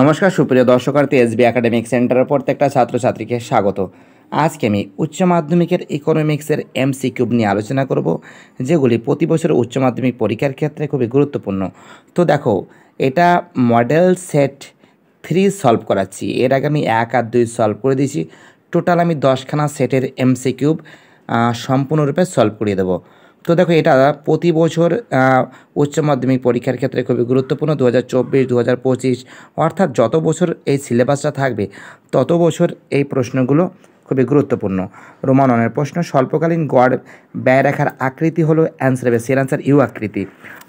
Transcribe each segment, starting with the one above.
নমস্কার সুপ্রিয় দর্শক দর্শকার্থী এসবি একাডেমিক সেন্টারের প্রত্যেকটা ছাত্রছাত্রীকে স্বাগত আজকে আমি উচ্চ মাধ্যমিকের ইকোনমিক্সের সি কিউব নিয়ে আলোচনা করব যেগুলি প্রতি বছর উচ্চ মাধ্যমিক পরীক্ষার ক্ষেত্রে খুবই গুরুত্বপূর্ণ তো দেখো এটা মডেল সেট থ্রি সলভ করাচ্ছি এর আগে আমি এক আর দুই সলভ করে দিয়েছি টোটাল আমি দশখানা সেটের সি কিউব সম্পূর্ণরূপে সলভ করিয়ে দেবো তো দেখো এটা প্রতি বছর উচ্চ মাধ্যমিক পরীক্ষার ক্ষেত্রে খুবই গুরুত্বপূর্ণ দু হাজার চব্বিশ দু হাজার পঁচিশ অর্থাৎ যত বছর এই সিলেবাসটা থাকবে তত বছর এই প্রশ্নগুলো খুবই গুরুত্বপূর্ণ রোমাননের প্রশ্ন স্বল্পকালীন গড় ব্যয় রেখার আকৃতি হলো অ্যান্সার হবে সের অ্যান্সার ইউ আকৃতি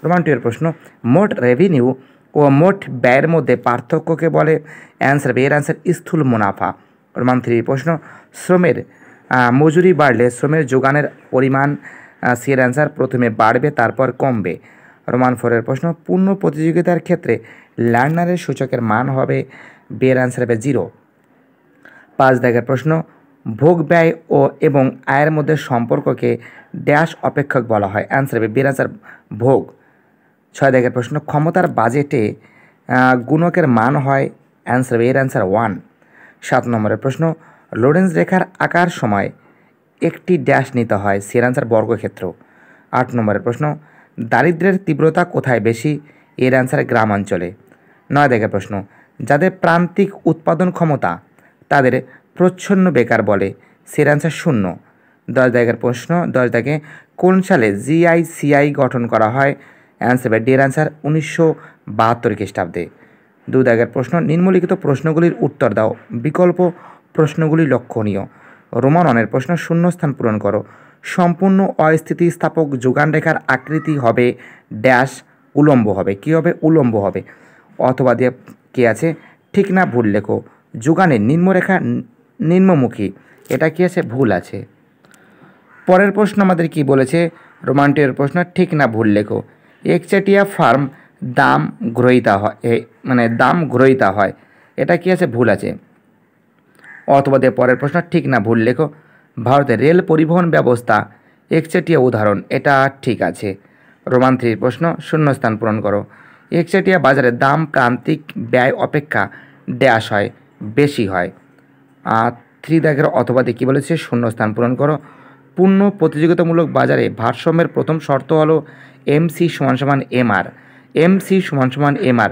রোমান টুয়ের প্রশ্ন মোট রেভিনিউ ও মোট ব্যয়ের মধ্যে পার্থক্যকে বলে অ্যান্সার হবে এর অ্যান্সার স্থূল মুনাফা রোমান থ্রির প্রশ্ন শ্রমের মজুরি বাড়লে শ্রমের যোগানের পরিমাণ সির অ্যান্সার প্রথমে বাড়বে তারপর কমবে রোমান ফোরের প্রশ্ন পূর্ণ প্রতিযোগিতার ক্ষেত্রে লার্নারের সূচকের মান হবে বের অ্যান্সার হবে জিরো পাঁচ দাগের প্রশ্ন ভোগ ব্যয় ও এবং আয়ের মধ্যে সম্পর্ককে ড্যাশ অপেক্ষক বলা হয় অ্যান্সার হবে বের অ্যান্সার ভোগ ছয় দাগের প্রশ্ন ক্ষমতার বাজেটে গুণকের মান হয় অ্যান্সার হবে এর অ্যান্সার ওয়ান সাত নম্বরের প্রশ্ন লোরেন্স রেখার আঁকার সময় একটি ড্যাশ নিতে হয় সের আনসার বর্গক্ষেত্র আট নম্বরের প্রশ্ন দারিদ্রের তীব্রতা কোথায় বেশি এর অ্যান্সার গ্রামাঞ্চলে নয় দেখে প্রশ্ন যাদের প্রান্তিক উৎপাদন ক্ষমতা তাদের প্রচ্ছন্ন বেকার বলে সের অ্যান্সার শূন্য দশ দাগের প্রশ্ন দশ দাগে কোন সালে জিআইসিআই গঠন করা হয় অ্যান্সার বা ডির অ্যান্সার উনিশশো বাহাত্তর খ্রিস্টাব্দে দু দাগের প্রশ্ন নিম্নলিখিত প্রশ্নগুলির উত্তর দাও বিকল্প প্রশ্নগুলি লক্ষণীয় রোমাননের প্রশ্ন শূন্যস্থান পূরণ করো সম্পূর্ণ অস্থিতিস্থাপক যোগান রেখার আকৃতি হবে ড্যাশ উলম্ব হবে কী হবে উলম্ব হবে অথবা দিয়ে কী আছে ঠিক না ভুল লেখো যোগানের নিম্নরেখা নিম্নমুখী এটা কি আছে ভুল আছে পরের প্রশ্ন আমাদের কি বলেছে রোমান্টের প্রশ্ন ঠিক না ভুল লেখো একচেটিয়া ফার্ম দাম গ্রহিতা হয় মানে দাম গ্রহিতা হয় এটা কি আছে ভুল আছে অথবা পরের প্রশ্ন ঠিক না ভুল লেখো ভারতের রেল পরিবহন ব্যবস্থা একচেটিয়া উদাহরণ এটা ঠিক আছে রোমান থ্রির প্রশ্ন শূন্যস্থান পূরণ করো একচেটিয়া বাজারে দাম প্রান্তিক ব্যয় অপেক্ষা ড্যাশ হয় বেশি হয় আর থ্রি দাগের অথবা দিয়ে কী বলেছে শূন্যস্থান পূরণ করো পূর্ণ প্রতিযোগিতামূলক বাজারে ভারসাম্যের প্রথম শর্ত হলো এমসি সমান সমান এমআর এমসি সমান সমান এমআর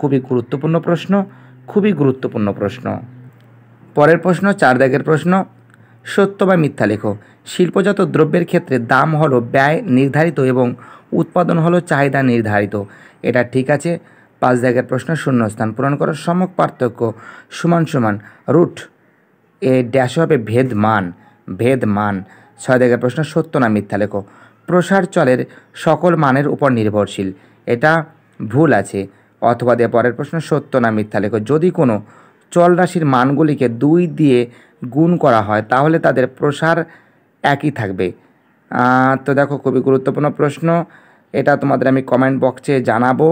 খুবই গুরুত্বপূর্ণ প্রশ্ন খুবই গুরুত্বপূর্ণ প্রশ্ন পরের প্রশ্ন চার দাগের প্রশ্ন সত্য বা মিথ্যা লেখো শিল্পজাত দ্রব্যের ক্ষেত্রে দাম হলো ব্যয় নির্ধারিত এবং উৎপাদন হলো চাহিদা নির্ধারিত এটা ঠিক আছে পাঁচ দাগের প্রশ্ন শূন্যস্থান পূরণ করার সমক পার্থক্য সমান সমান রুট এ ড্যাশ হবে ভেদ মান ভেদ মান ছয় দাগের প্রশ্ন সত্য না মিথ্যা লেখো প্রসার চলের সকল মানের উপর নির্ভরশীল এটা ভুল আছে অথবা দিয়ে পরের প্রশ্ন সত্য না মিথ্যা লেখো যদি কোনো চল রাশির মানগুলিকে দুই দিয়ে গুণ করা হয় তাহলে তাদের প্রসার একই থাকবে তো দেখো খুবই গুরুত্বপূর্ণ প্রশ্ন এটা তোমাদের আমি কমেন্ট বক্সে জানাবো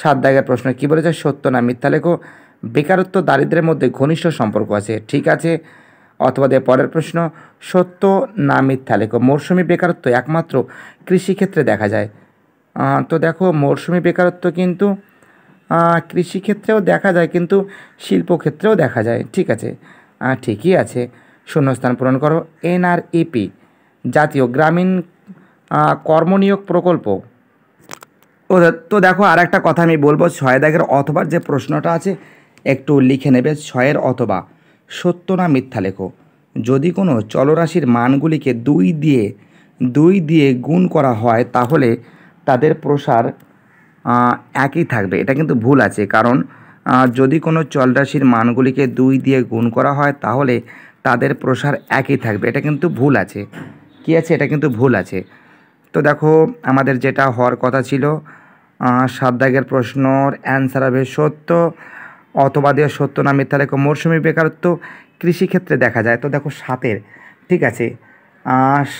সাত দাগের প্রশ্ন কী বলেছে সত্য না মিথ্যা লেখো বেকারত্ব দারিদ্রের মধ্যে ঘনিষ্ঠ সম্পর্ক আছে ঠিক আছে অথবা দিয়ে পরের প্রশ্ন সত্য না মিথ্যা লেখো মৌসুমি বেকারত্ব একমাত্র কৃষিক্ষেত্রে দেখা যায় তো দেখো মৌসুমি বেকারত্ব কিন্তু কৃষিক্ষেত্রেও দেখা যায় কিন্তু শিল্পক্ষেত্রেও দেখা যায় ঠিক আছে ঠিকই আছে শূন্যস্থান পূরণ করো এনআরএপি জাতীয় গ্রামীণ কর্মনিয়োগ প্রকল্প ও তো দেখো আর একটা কথা আমি বলবো ছয় দাগের অথবা যে প্রশ্নটা আছে একটু লিখে নেবে ছয়ের অথবা সত্য না মিথ্যা লেখো যদি কোনো চলরাশির মানগুলিকে দুই দিয়ে দুই দিয়ে গুণ করা হয় তাহলে তাদের প্রসার একই থাকবে এটা কিন্তু ভুল আছে কারণ যদি কোনো চলরাশির মানগুলিকে দুই দিয়ে গুণ করা হয় তাহলে তাদের প্রসার একই থাকবে এটা কিন্তু ভুল আছে কি আছে এটা কিন্তু ভুল আছে তো দেখো আমাদের যেটা হওয়ার কথা ছিল সাত দাগের প্রশ্নর অ্যান্সার হবে সত্য অথবা সত্য না মিথ্যা লেখো মৌসুমি বেকারত্ব কৃষিক্ষেত্রে দেখা যায় তো দেখো সাতের ঠিক আছে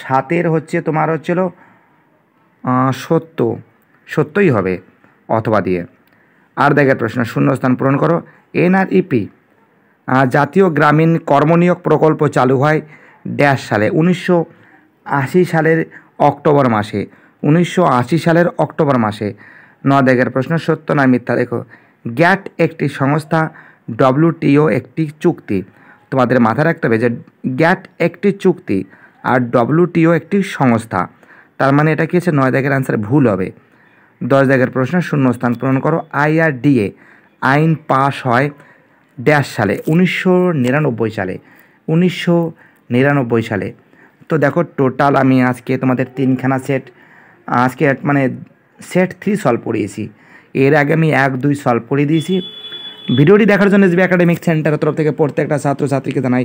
সাতের হচ্ছে তোমার হচ্ছিল সত্য সত্যই হবে অথবা দিয়ে আর দেখের প্রশ্ন শূন্যস্থান পূরণ করো এনআরইপি জাতীয় গ্রামীণ কর্মনিয়োগ প্রকল্প চালু হয় ড্যাশ সালে উনিশশো আশি সালের অক্টোবর মাসে উনিশশো আশি সালের অক্টোবর মাসে দেগের প্রশ্ন সত্য নয় মিথ্যা দেখো গ্যাট একটি সংস্থা ডব্লিউটিও একটি চুক্তি তোমাদের মাথায় রাখতে হবে যে গ্যাট একটি চুক্তি আর ডব্লিউটিও একটি সংস্থা তার মানে এটা কি আছে নয় দেগের আনসার ভুল হবে দশ জায়গার প্রশ্নে স্থান পূরণ করো আইআরডিএ আইন পাশ হয় ড্যাশ সালে উনিশশো নিরানব্বই সালে উনিশশো নিরানব্বই সালে তো দেখো টোটাল আমি আজকে তোমাদের তিনখানা সেট আজকে মানে সেট থ্রি সলভ পড়িয়েছি এর আগে আমি এক দুই সলভ পড়িয়ে দিয়েছি ভিডিওটি দেখার জন্য এসবি একাডেমিক সেন্টারের তরফ থেকে প্রত্যেকটা ছাত্রছাত্রীকে জানাই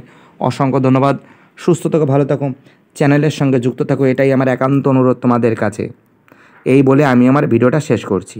অসংখ্য ধন্যবাদ সুস্থ থাকো ভালো থাকো চ্যানেলের সঙ্গে যুক্ত থাকো এটাই আমার একান্ত অনুরোধ তোমাদের কাছে এই বলে আমি আমার ভিডিওটা শেষ করছি